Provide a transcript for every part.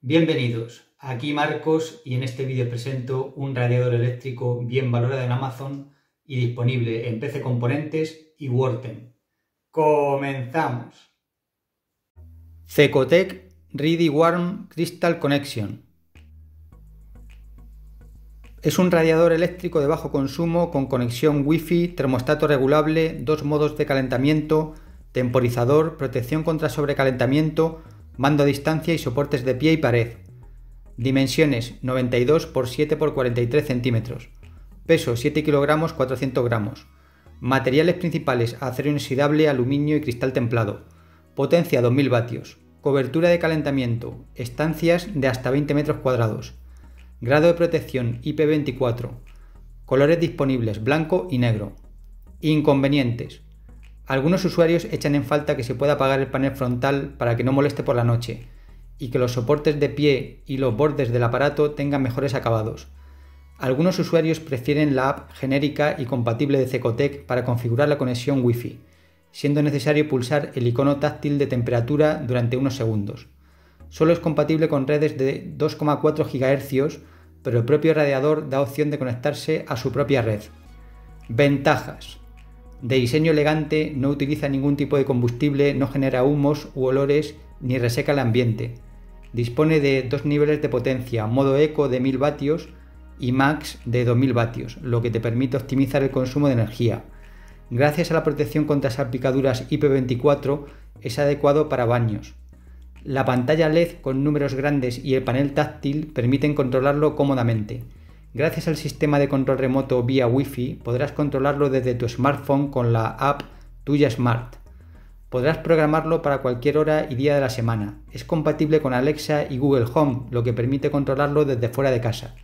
Bienvenidos, aquí Marcos y en este vídeo presento un radiador eléctrico bien valorado en Amazon y disponible en PC Componentes y Worten. ¡Comenzamos! Cecotec Ready Warm Crystal Connection Es un radiador eléctrico de bajo consumo con conexión WiFi, termostato regulable, dos modos de calentamiento, temporizador, protección contra sobrecalentamiento, mando a distancia y soportes de pie y pared. Dimensiones 92 x 7 x 43 centímetros. Peso 7 kilogramos 400 gramos. Materiales principales acero inoxidable, aluminio y cristal templado. Potencia 2000 vatios. Cobertura de calentamiento. Estancias de hasta 20 metros cuadrados. Grado de protección IP24. Colores disponibles blanco y negro. Inconvenientes. Algunos usuarios echan en falta que se pueda apagar el panel frontal para que no moleste por la noche y que los soportes de pie y los bordes del aparato tengan mejores acabados. Algunos usuarios prefieren la app genérica y compatible de Cecotec para configurar la conexión Wi-Fi, siendo necesario pulsar el icono táctil de temperatura durante unos segundos. Solo es compatible con redes de 2,4 GHz, pero el propio radiador da opción de conectarse a su propia red. Ventajas de diseño elegante, no utiliza ningún tipo de combustible, no genera humos u olores ni reseca el ambiente. Dispone de dos niveles de potencia, modo eco de 1000 vatios y max de 2000 vatios, lo que te permite optimizar el consumo de energía. Gracias a la protección contra salpicaduras IP24 es adecuado para baños. La pantalla LED con números grandes y el panel táctil permiten controlarlo cómodamente. Gracias al sistema de control remoto vía Wi-Fi podrás controlarlo desde tu smartphone con la app Tuya Smart. Podrás programarlo para cualquier hora y día de la semana. Es compatible con Alexa y Google Home, lo que permite controlarlo desde fuera de casa.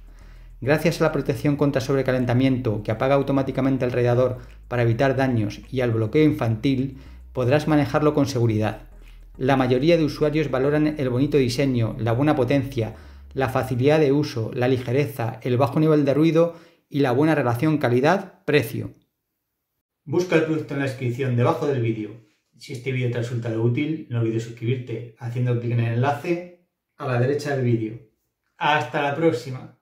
Gracias a la protección contra sobrecalentamiento que apaga automáticamente el radiador para evitar daños y al bloqueo infantil, podrás manejarlo con seguridad. La mayoría de usuarios valoran el bonito diseño, la buena potencia, la facilidad de uso, la ligereza, el bajo nivel de ruido y la buena relación calidad-precio. Busca el producto en la descripción debajo del vídeo. Si este vídeo te ha resultado útil, no olvides suscribirte haciendo clic en el enlace a la derecha del vídeo. ¡Hasta la próxima!